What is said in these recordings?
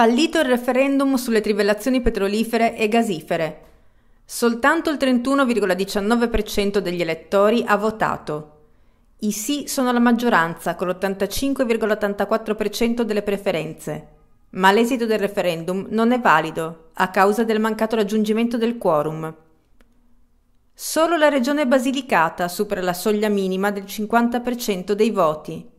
Fallito il referendum sulle trivellazioni petrolifere e gasifere. Soltanto il 31,19% degli elettori ha votato. I sì sono la maggioranza con l'85,84% delle preferenze. Ma l'esito del referendum non è valido a causa del mancato raggiungimento del quorum. Solo la regione Basilicata supera la soglia minima del 50% dei voti.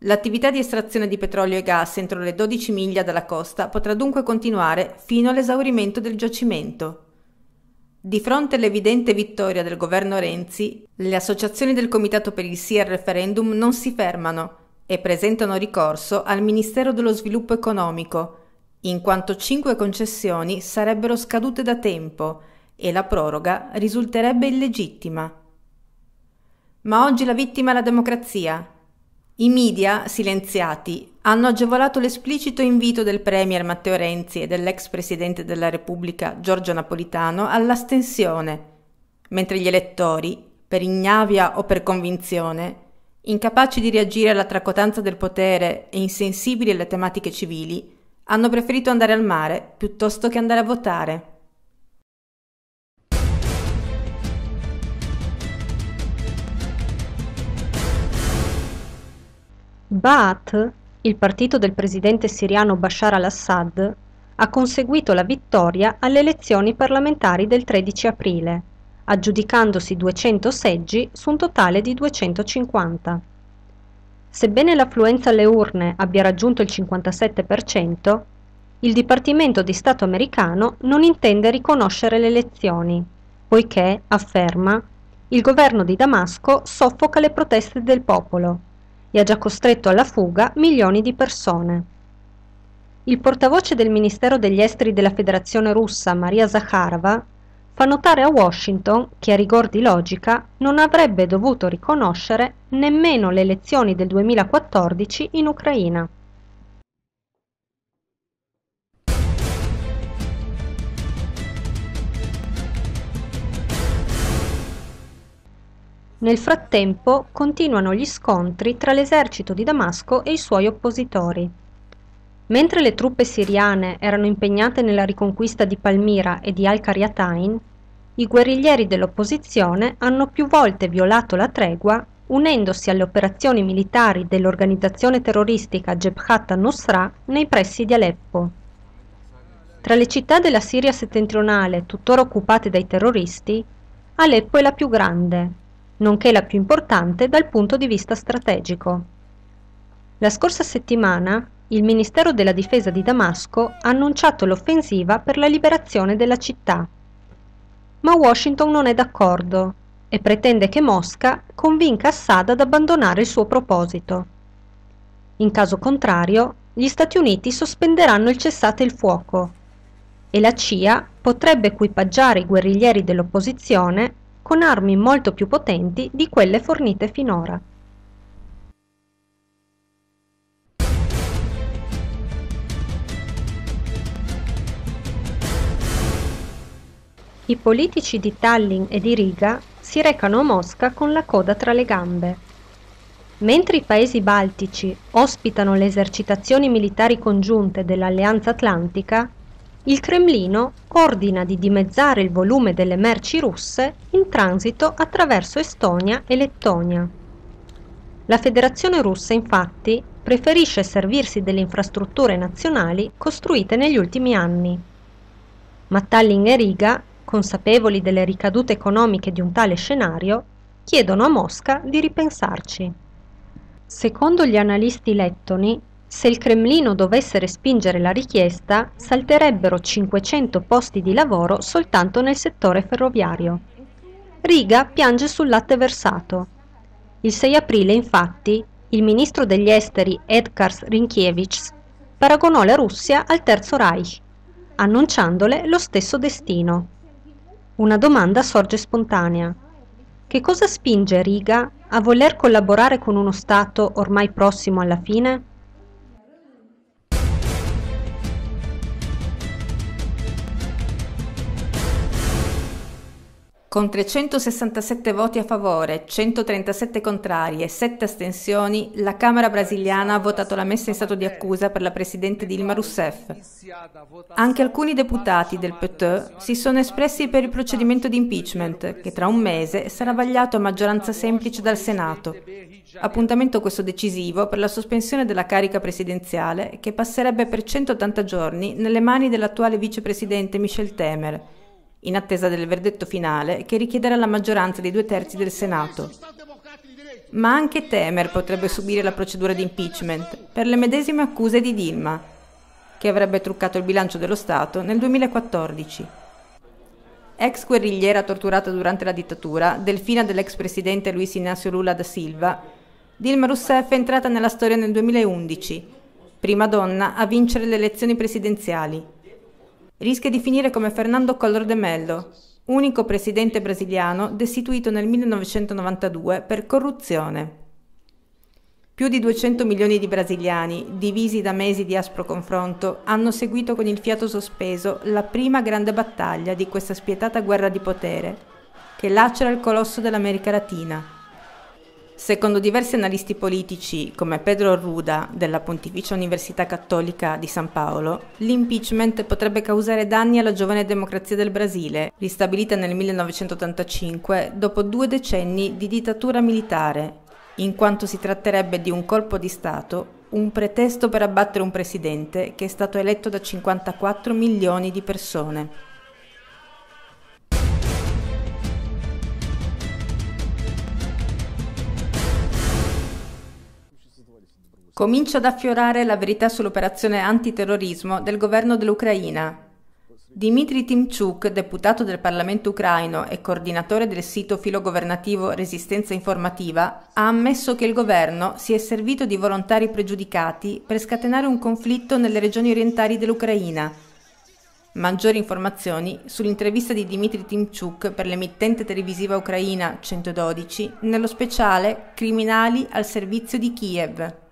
L'attività di estrazione di petrolio e gas entro le 12 miglia dalla costa potrà dunque continuare fino all'esaurimento del giacimento. Di fronte all'evidente vittoria del governo Renzi, le associazioni del Comitato per il Sì al referendum non si fermano e presentano ricorso al Ministero dello Sviluppo Economico, in quanto cinque concessioni sarebbero scadute da tempo e la proroga risulterebbe illegittima. Ma oggi la vittima è la democrazia, i media, silenziati, hanno agevolato l'esplicito invito del Premier Matteo Renzi e dell'ex Presidente della Repubblica Giorgio Napolitano all'astensione, mentre gli elettori, per ignavia o per convinzione, incapaci di reagire alla tracotanza del potere e insensibili alle tematiche civili, hanno preferito andare al mare piuttosto che andare a votare. Ba'ath, il partito del presidente siriano Bashar al-Assad, ha conseguito la vittoria alle elezioni parlamentari del 13 aprile, aggiudicandosi 200 seggi su un totale di 250. Sebbene l'affluenza alle urne abbia raggiunto il 57%, il Dipartimento di Stato americano non intende riconoscere le elezioni, poiché, afferma, il governo di Damasco soffoca le proteste del popolo e ha già costretto alla fuga milioni di persone. Il portavoce del Ministero degli Esteri della Federazione russa, Maria Zakharova, fa notare a Washington che a rigor di logica non avrebbe dovuto riconoscere nemmeno le elezioni del 2014 in Ucraina. Nel frattempo continuano gli scontri tra l'esercito di Damasco e i suoi oppositori. Mentre le truppe siriane erano impegnate nella riconquista di Palmira e di Al-Qariatain, i guerriglieri dell'opposizione hanno più volte violato la tregua unendosi alle operazioni militari dell'organizzazione terroristica Jebhat al-Nusra nei pressi di Aleppo. Tra le città della Siria settentrionale tuttora occupate dai terroristi, Aleppo è la più grande nonché la più importante dal punto di vista strategico. La scorsa settimana il Ministero della Difesa di Damasco ha annunciato l'offensiva per la liberazione della città. Ma Washington non è d'accordo e pretende che Mosca convinca Assad ad abbandonare il suo proposito. In caso contrario, gli Stati Uniti sospenderanno il cessate il fuoco e la CIA potrebbe equipaggiare i guerriglieri dell'opposizione con armi molto più potenti di quelle fornite finora. I politici di Tallinn e di Riga si recano a Mosca con la coda tra le gambe. Mentre i paesi baltici ospitano le esercitazioni militari congiunte dell'Alleanza Atlantica, il Cremlino ordina di dimezzare il volume delle merci russe in transito attraverso Estonia e Lettonia. La Federazione russa infatti preferisce servirsi delle infrastrutture nazionali costruite negli ultimi anni. Ma Tallinn e Riga, consapevoli delle ricadute economiche di un tale scenario, chiedono a Mosca di ripensarci. Secondo gli analisti lettoni, se il Cremlino dovesse respingere la richiesta, salterebbero 500 posti di lavoro soltanto nel settore ferroviario. Riga piange sul latte versato. Il 6 aprile, infatti, il ministro degli esteri Edgar Rinkiewicz paragonò la Russia al Terzo Reich, annunciandole lo stesso destino. Una domanda sorge spontanea. Che cosa spinge Riga a voler collaborare con uno Stato ormai prossimo alla fine? con 367 voti a favore, 137 contrari e 7 astensioni, la Camera brasiliana ha votato la messa in stato di accusa per la presidente Dilma Rousseff. Anche alcuni deputati del PT si sono espressi per il procedimento di impeachment, che tra un mese sarà vagliato a maggioranza semplice dal Senato. Appuntamento questo decisivo per la sospensione della carica presidenziale, che passerebbe per 180 giorni nelle mani dell'attuale vicepresidente Michel Temer in attesa del verdetto finale che richiederà la maggioranza dei due terzi del Senato. Ma anche Temer potrebbe subire la procedura di impeachment per le medesime accuse di Dilma, che avrebbe truccato il bilancio dello Stato nel 2014. Ex guerrigliera torturata durante la dittatura, delfina dell'ex presidente Luis Ignacio Lula da Silva, Dilma Rousseff è entrata nella storia nel 2011, prima donna a vincere le elezioni presidenziali rischia di finire come Fernando Collor de Mello, unico presidente brasiliano destituito nel 1992 per corruzione. Più di 200 milioni di brasiliani, divisi da mesi di aspro confronto, hanno seguito con il fiato sospeso la prima grande battaglia di questa spietata guerra di potere, che lacera il colosso dell'America Latina Secondo diversi analisti politici, come Pedro Ruda della Pontificia Università Cattolica di San Paolo, l'impeachment potrebbe causare danni alla giovane democrazia del Brasile, ristabilita nel 1985 dopo due decenni di dittatura militare, in quanto si tratterebbe di un colpo di Stato, un pretesto per abbattere un presidente che è stato eletto da 54 milioni di persone. Comincia ad affiorare la verità sull'operazione antiterrorismo del governo dell'Ucraina. Dmitry Timchuk, deputato del Parlamento ucraino e coordinatore del sito filogovernativo Resistenza Informativa, ha ammesso che il governo si è servito di volontari pregiudicati per scatenare un conflitto nelle regioni orientali dell'Ucraina. Maggiori informazioni sull'intervista di Dmitry Timchuk per l'emittente televisiva ucraina 112 nello speciale Criminali al servizio di Kiev.